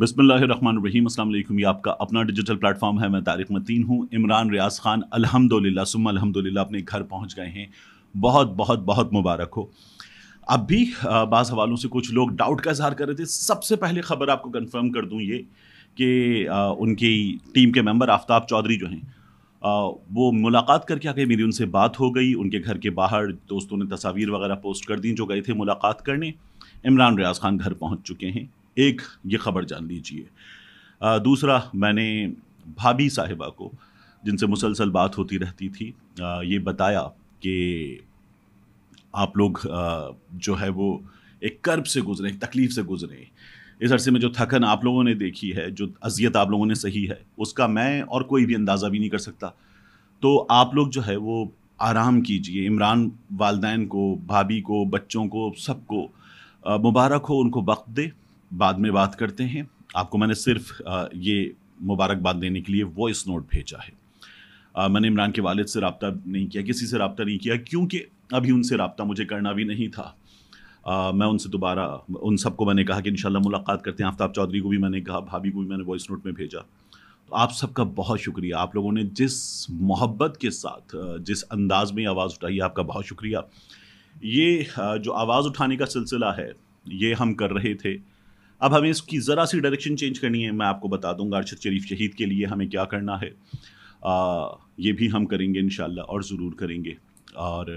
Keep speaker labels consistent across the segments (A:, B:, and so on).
A: बसमीम अल्लाम ये आपका अपना डिजिटल प्लेटफॉर्म है मैं तारिक मतीन हूँ इमरान रियाज खान अल्हम्दुलिल्लाह सुम अल्हम्दुलिल्लाह अपने घर पहुँच गए हैं बहुत बहुत बहुत मुबारक हो अब भी बाज़ हवालों से कुछ लोग डाउट का इजहार कर रहे थे सबसे पहले खबर आपको कन्फर्म कर दूँ ये कि उनकी टीम के मेम्बर आफ्ताब चौधरी जो हैं वो मुलाकात करके आ गए मेरी उनसे बात हो गई उनके घर के बाहर दोस्तों ने तस्वीर वगैरह पोस्ट कर दी जो गए थे मुलाकात करने इमरान रियाज खान घर पहुँच चुके हैं एक ये खबर जान लीजिए दूसरा मैंने भाभी साहिबा को जिनसे मुसलसल बात होती रहती थी आ, ये बताया कि आप लोग आ, जो है वो एक कर्ब से गुजरे एक तकलीफ़ से गुजरे इस अरसे में जो थकन आप लोगों ने देखी है जो अजियत आप लोगों ने सही है उसका मैं और कोई भी अंदाज़ा भी नहीं कर सकता तो आप लोग जो है वो आराम कीजिए इमरान वालदेन को भाभी को बच्चों को सबको मुबारक हो उनको वक्त दे बाद में बात करते हैं आपको मैंने सिर्फ ये मुबारकबाद देने के लिए वॉइस नोट भेजा है मैंने इमरान के वालिद से रबता नहीं किया किसी से रबता नहीं किया क्योंकि अभी उनसे रबता मुझे करना भी नहीं था आ, मैं उनसे दोबारा उन सबको मैंने कहा कि शाला मुलाकात करते हैं आफ्ताब चौधरी को भी मैंने कहा भाभी को भी मैंने वॉइस नोट में भेजा तो आप सबका बहुत शुक्रिया आप लोगों ने जिस मोहब्बत के साथ जिस अंदाज में आवाज़ उठाई आपका बहुत शुक्रिया ये जो आवाज़ उठाने का सिलसिला है ये हम कर रहे थे अब हमें इसकी ज़रा सी डायरेक्शन चेंज करनी है मैं आपको बता दूंगा अरशद शरीफ शहीद के लिए हमें क्या करना है आ, ये भी हम करेंगे इन और ज़रूर करेंगे और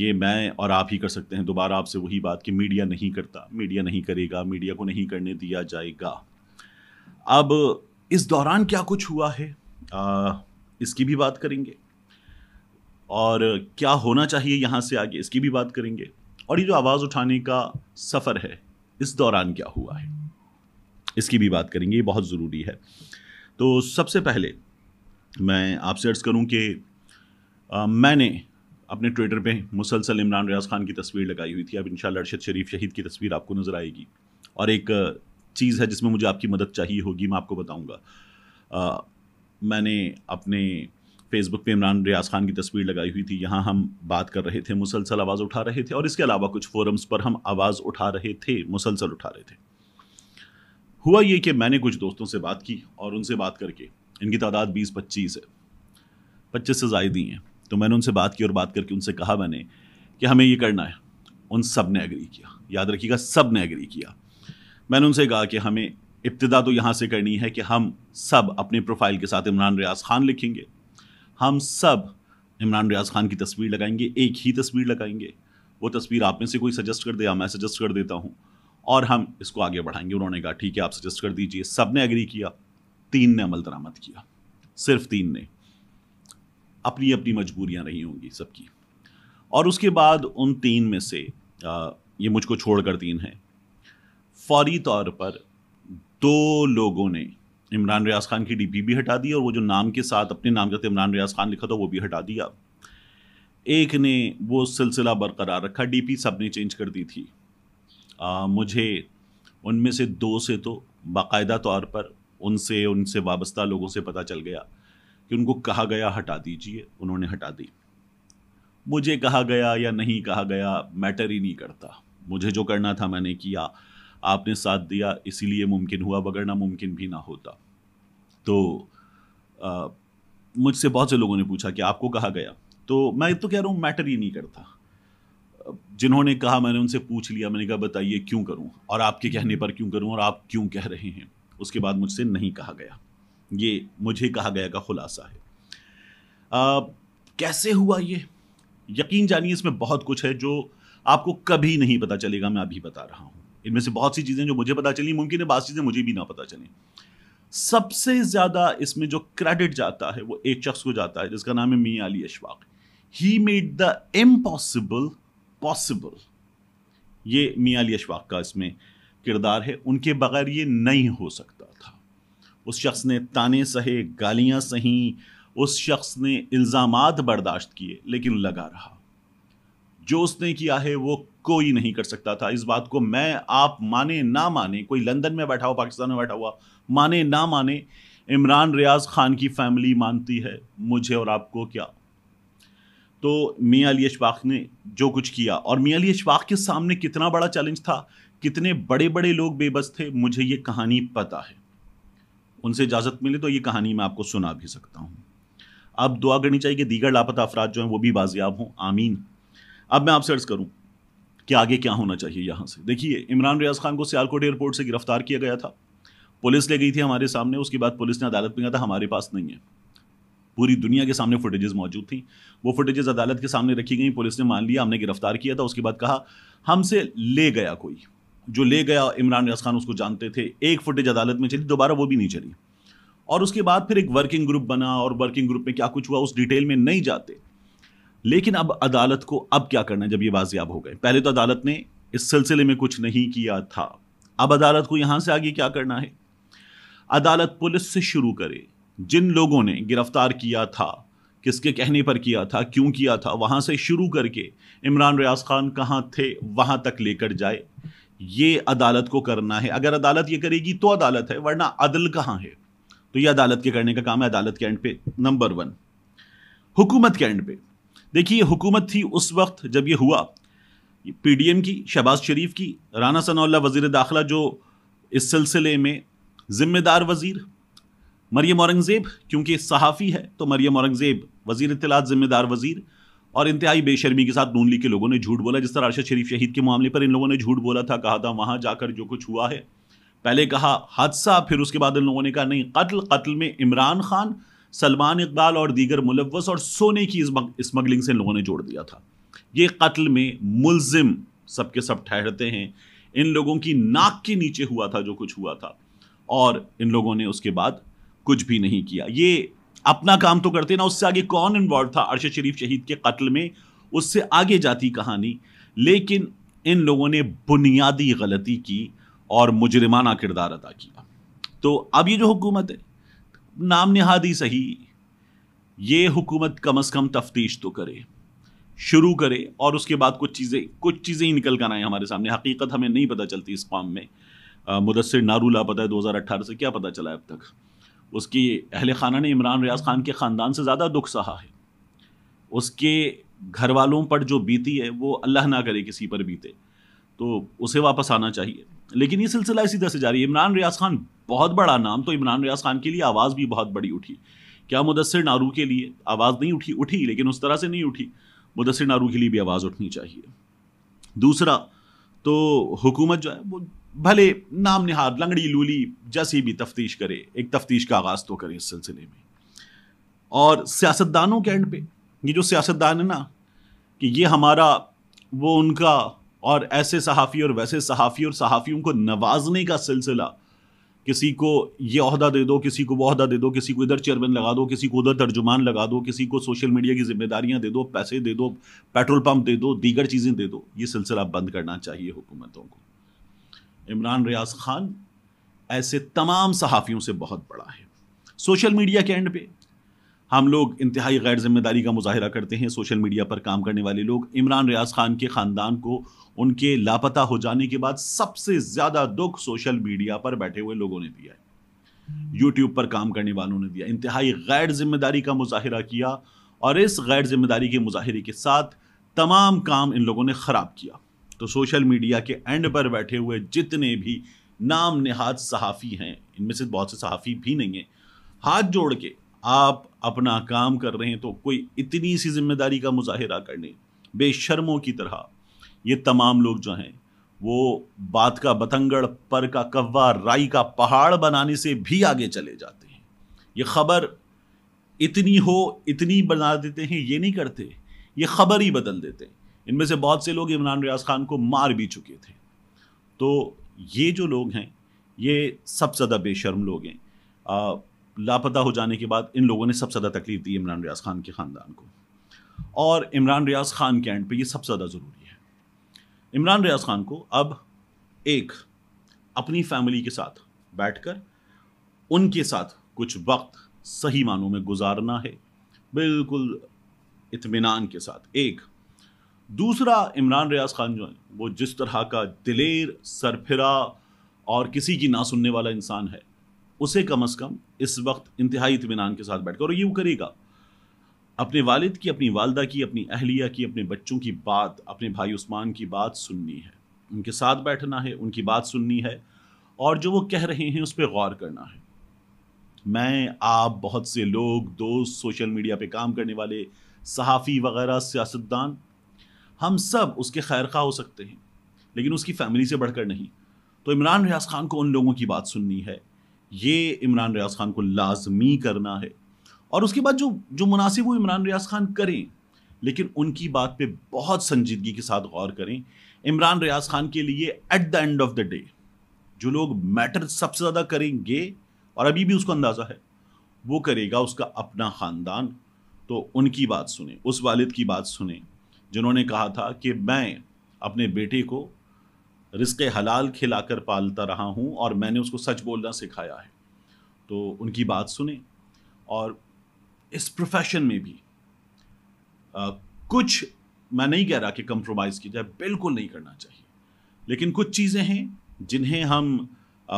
A: ये मैं और आप ही कर सकते हैं दोबारा आपसे वही बात कि मीडिया नहीं करता मीडिया नहीं करेगा मीडिया को नहीं करने दिया जाएगा अब इस दौरान क्या कुछ हुआ है आ, इसकी भी बात करेंगे और क्या होना चाहिए यहाँ से आगे इसकी भी बात करेंगे और ये जो आवाज़ उठाने का सफ़र है इस दौरान क्या हुआ है इसकी भी बात करेंगे ये बहुत ज़रूरी है तो सबसे पहले मैं आपसे अर्ज़ करूं कि मैंने अपने ट्विटर पे मुसलसल इमरान रियाज खान की तस्वीर लगाई हुई थी अब इन अरशद शरीफ शहीद की तस्वीर आपको नज़र आएगी और एक चीज़ है जिसमें मुझे आपकी मदद चाहिए होगी मैं आपको बताऊँगा मैंने अपने फेसबुक पे इमरान रियाज खान की तस्वीर लगाई हुई थी यहाँ हम बात कर रहे थे मुसलसल आवाज़ उठा रहे थे और इसके अलावा कुछ फोरम्स पर हम आवाज़ उठा रहे थे मुसलसल उठा रहे थे हुआ ये कि मैंने कुछ दोस्तों से बात की और उनसे बात करके इनकी तादाद बीस पच्चीस है पच्चीस से जायदी हैं तो मैंने उनसे बात की और बात करके उनसे कहा मैंने कि हमें ये करना है उन सब ने एग्री किया याद रखिएगा सब ने एग्री किया मैंने उनसे कहा कि हमें इब्तदा तो यहाँ से करनी है कि हम सब अपने प्रोफाइल के साथ इमरान रियाज खान लिखेंगे हम सब इमरान रियाज खान की तस्वीर लगाएंगे एक ही तस्वीर लगाएंगे वो तस्वीर आप में से कोई सजेस्ट कर दे या मैं सजेस्ट कर देता हूँ और हम इसको आगे बढ़ाएंगे उन्होंने कहा ठीक है आप सजेस्ट कर दीजिए सब ने एग्री किया तीन ने अमल दरामद किया सिर्फ तीन ने अपनी अपनी मजबूरियाँ रही होंगी सबकी और उसके बाद उन तीन में से आ, ये मुझको छोड़कर तीन हैं फौरी तौर पर दो लोगों ने इमरान रियाज खान की डीपी भी हटा दी और वो जो नाम के साथ अपने नाम के साथ इमरान रियाज खान लिखा था वो भी हटा दिया एक ने वो सिलसिला बरकरार रखा डीपी सब ने चेंज कर दी थी आ, मुझे उनमें से दो से तो बाकायदा तौर पर उनसे उनसे वाबस्ता लोगों से पता चल गया कि उनको कहा गया हटा दीजिए उन्होंने हटा दी मुझे कहा गया या नहीं कहा गया मैटर ही नहीं करता मुझे जो करना था मैंने किया आपने साथ दिया इसीलिए मुमकिन हुआ बगैर ना मुमकिन भी ना होता तो मुझसे बहुत से लोगों ने पूछा कि आपको कहा गया तो मैं तो कह रहा हूँ मैटर ही नहीं करता जिन्होंने कहा मैंने उनसे पूछ लिया मैंने कहा बताइए क्यों करूं और आपके कहने पर क्यों करूं और आप क्यों कह रहे हैं उसके बाद मुझसे नहीं कहा गया ये मुझे कहा गया का खुलासा है आ, कैसे हुआ ये यकीन जानिए इसमें बहुत कुछ है जो आपको कभी नहीं पता चलेगा मैं अभी बता रहा हूँ इनमें से बहुत सी चीज़ें जो मुझे पता चली मुमकिन है बात चीज़ें मुझे भी ना पता चली सबसे ज़्यादा इसमें जो क्रेडिट जाता है वो एक शख्स को जाता है जिसका नाम है Mian Ali Ashfaq he made the impossible possible ये मियाँ अली अशफाक का इसमें किरदार है उनके बगैर ये नहीं हो सकता था उस शख्स ने ताने सहे गालियाँ सही उस शख्स ने इल्ज़ाम बर्दाश्त किए लेकिन लगा रहा जो उसने किया है वो कोई नहीं कर सकता था इस बात को मैं आप माने ना माने कोई लंदन में बैठा हुआ पाकिस्तान में बैठा हुआ माने ना माने इमरान रियाज खान की फैमिली मानती है मुझे और आपको क्या तो मियाँ अली अशफाक ने जो कुछ किया और मियाँ अली अशफाक के सामने कितना बड़ा चैलेंज था कितने बड़े बड़े लोग बेबस थे मुझे ये कहानी पता है उनसे इजाज़त मिले तो ये कहानी मैं आपको सुना भी सकता हूँ अब दुआ करनी चाहिए कि दीगर लापता अफराद जो हैं वो भी बाजियाब हों आमीन अब मैं आपसे अर्ज करूं कि आगे क्या होना चाहिए यहाँ से देखिए इमरान रियाज खान को सियालकोट एयरपोर्ट से गिरफ्तार किया गया था पुलिस ले गई थी हमारे सामने उसके बाद पुलिस ने अदालत में कहा था हमारे पास नहीं है पूरी दुनिया के सामने फुटेजेस मौजूद थी वो फुटेजेस अदालत के सामने रखी गई पुलिस ने मान लिया हमने गिरफ्तार किया था उसके बाद कहा हमसे ले गया कोई जो ले गया इमरान रियाज खान उसको जानते थे एक फुटेज अदालत में चली दोबारा वो भी नहीं चली और उसके बाद फिर एक वर्किंग ग्रुप बना और वर्किंग ग्रुप में क्या कुछ हुआ उस डिटेल में नहीं जाते लेकिन अब अदालत को अब क्या करना है जब ये बाजियाब हो गए पहले तो अदालत ने इस सिलसिले में कुछ नहीं किया था अब अदालत को यहां से आगे क्या करना है अदालत पुलिस से शुरू करे जिन लोगों ने गिरफ्तार किया था किसके कहने पर किया था क्यों किया था वहां से शुरू करके इमरान रियाज खान कहां थे वहां तक लेकर जाए ये अदालत को करना है अगर अदालत ये करेगी तो अदालत है वरना अदल कहां है तो ये अदालत के करने का काम है अदालत के एंड पे नंबर वन हुकूमत के एंड पे देखिए हुकूमत थी उस वक्त जब ये हुआ पीडीएम की शहबाज शरीफ की राना सनाउल्ला वजीर दाखिला जो इस सिलसिले में ज़िम्मेदार वज़ीर मरियम औरंगज़ेब क्योंकि सहाफ़ी है तो मरियम औरंगज़ेब वजीर इतलात ज़िम्मेदार वज़ीर और इंतहाई बेशर्मी के साथ नून लीग के लोगों ने झूठ बोला जिस तरह अरशद शरीफ शहीद के मामले पर इन लोगों ने झूठ बोला था कहा था वहाँ जाकर जो कुछ हुआ है पहले कहा हादसा फिर उसके बाद इन लोगों ने कहा नहीं कत्ल कत्ल में इमरान खान सलमान इकबाल और दीगर मुलवस और सोने की स्मगलिंग से लोगों ने जोड़ दिया था ये कत्ल में मुलजिम सबके सब ठहरते हैं इन लोगों की नाक के नीचे हुआ था जो कुछ हुआ था और इन लोगों ने उसके बाद कुछ भी नहीं किया ये अपना काम तो करते ना उससे आगे कौन इन्वॉल्व था अरशद शरीफ शहीद के कत्ल में उससे आगे जाती कहानी लेकिन इन लोगों ने बुनियादी गलती की और मुजरमाना किरदार अदा किया तो अब ये जो हुकूमत है नाम निहादी सही ये हुकूमत कम अज़ कम तफ्तीश तो करे शुरू करे और उसके बाद कुछ चीज़ें कुछ चीज़ें ही निकल कर आए हमारे सामने हकीकत हमें नहीं पता चलती इस फॉर्म में मुदसर नारूला पता है 2018 से क्या पता चला है अब तक उसकी अहल खाना ने इमरान रियाज खान के ख़ानदान से ज़्यादा दुख सहा है उसके घर वालों पर जो बीती है वो अल्लाह ना करे किसी पर बीते तो उसे वापस आना चाहिए लेकिन ये सिलसिला इसी तरह से जारी इमरान रियाज खान बहुत बड़ा नाम तो इमरान रियाज खान के लिए आवाज़ भी बहुत बड़ी उठी क्या मुदसर नारू के लिए आवाज़ नहीं उठी उठी लेकिन उस तरह से नहीं उठी मुदसर नारू के लिए भी आवाज़ उठनी चाहिए दूसरा तो हुकूमत जो है वो भले नाम निहार लंगड़ी लूली जैसी भी तफ्तीश करे एक तफ्तीश का आगाज़ तो करें इस सिलसिले में और सियासतदानों के एंड पे ये जो सियासतदान है ना कि ये हमारा वो उनका और ऐसे सहाफ़ी और वैसे सहाफ़ी और सहाफ़ियों को नवाजने का सिलसिला किसी को ये अहदा दे दो किसी को वो अहदा दे दो किसी को इधर चेयरमैन लगा दो किसी को उधर तर्जुमान लगा दो किसी को सोशल मीडिया की जिम्मेदारियां दे दो पैसे दे दो पेट्रोल पंप दे दो दीगर चीज़ें दे दो ये सिलसिला बंद करना चाहिए हुकूमतों को इमरान रियाज खान ऐसे तमाम सहाफ़ियों से बहुत बड़ा है सोशल मीडिया के एंड पे हम लोग इंतहाई गैर जिम्मेदारी का मुजाहरा करते हैं सोशल मीडिया पर काम करने वाले लोग इमरान रियाज खान के ख़ानदान को उनके लापता हो जाने के बाद सबसे ज़्यादा दुख सोशल मीडिया पर बैठे हुए लोगों ने दिया है यूट्यूब पर काम करने वालों ने दिया इंतहाई गैर जिम्मेदारी का मुजाहरा किया और इस गैर जिम्मेदारी के मुजाहरे के साथ तमाम काम इन लोगों ने ख़राब किया तो सोशल मीडिया के एंड पर बैठे हुए जितने भी नाम नहाद सहाफ़ी हैं इनमें से बहुत से सहाफ़ी भी नहीं हैं हाथ जोड़ के आप अपना काम कर रहे हैं तो कोई इतनी सी जिम्मेदारी का मुजाहरा करने बेशर्मों की तरह ये तमाम लोग जो हैं वो बात का बतंगड़ पर का कव्वा राई का पहाड़ बनाने से भी आगे चले जाते हैं ये खबर इतनी हो इतनी बना देते हैं ये नहीं करते ये खबर ही बदल देते हैं इनमें से बहुत से लोग इमरान रियाज खान को मार भी चुके थे तो ये जो लोग हैं ये सबसे ज़्यादा बेशर्म लोग हैं लापता हो जाने के बाद इन लोगों ने सबसे ज़्यादा तकलीफ दी इमरान रियाज खान के ख़ानदान को और इमरान रियाज खान के एंड पे ये सबसे ज़्यादा ज़रूरी है इमरान रियाज खान को अब एक अपनी फैमिली के साथ बैठकर उनके साथ कुछ वक्त सही मानों में गुजारना है बिल्कुल इतमान के साथ एक दूसरा इमरान रियाज खान जो है वो जिस तरह का दिलेर सरफिरा और किसी की ना सुनने वाला इंसान है उसे कम अज़ कम इस वक्त इंतहाई इतमान के साथ बैठकर और ये वो करेगा अपने वालिद की अपनी वालदा की अपनी अहलिया की अपने बच्चों की बात अपने भाई उस्मान की बात सुननी है उनके साथ बैठना है उनकी बात सुननी है और जो वो कह रहे हैं उस पर गौर करना है मैं आप बहुत से लोग दोस्त सोशल मीडिया पे काम करने वाले सहाफ़ी वगैरह सियासतदान हम सब उसके खैर खा हो सकते हैं लेकिन उसकी फैमिली से बढ़कर नहीं तो इमरान रियाज खान को उन लोगों की बात सुननी है ये इमरान रियाज खान को लाजमी करना है और उसके बाद जो जो मुनासिब वो इमरान रियाज खान करें लेकिन उनकी बात पे बहुत संजीदगी के साथ गौर करें इमरान रियाज खान के लिए at the end of the day जो लोग मैटर सबसे ज़्यादा करेंगे और अभी भी उसको अंदाज़ा है वो करेगा उसका अपना ख़ानदान तो उनकी बात सुने उस वालिद की बात सुने जिन्होंने कहा था कि मैं अपने बेटे को रिस्क हलाल खिलाकर पालता रहा हूँ और मैंने उसको सच बोलना सिखाया है तो उनकी बात सुने और इस प्रोफेशन में भी आ, कुछ मैं नहीं कह रहा कि कंप्रोमाइज़ की जाए बिल्कुल नहीं करना चाहिए लेकिन कुछ चीज़ें हैं जिन्हें हम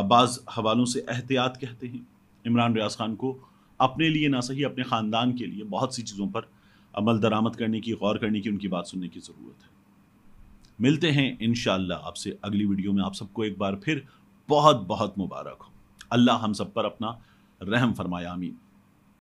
A: बाज़ हवालों से एहतियात कहते हैं इमरान रियाज खान को अपने लिए ना सही अपने ख़ानदान के लिए बहुत सी चीज़ों पर अमल दरामद करने की गौर करने की उनकी बात सुनने की ज़रूरत है मिलते हैं इन आपसे अगली वीडियो में आप सबको एक बार फिर बहुत बहुत मुबारक हो अल्लाह हम सब पर अपना रहम फरमाया आमीन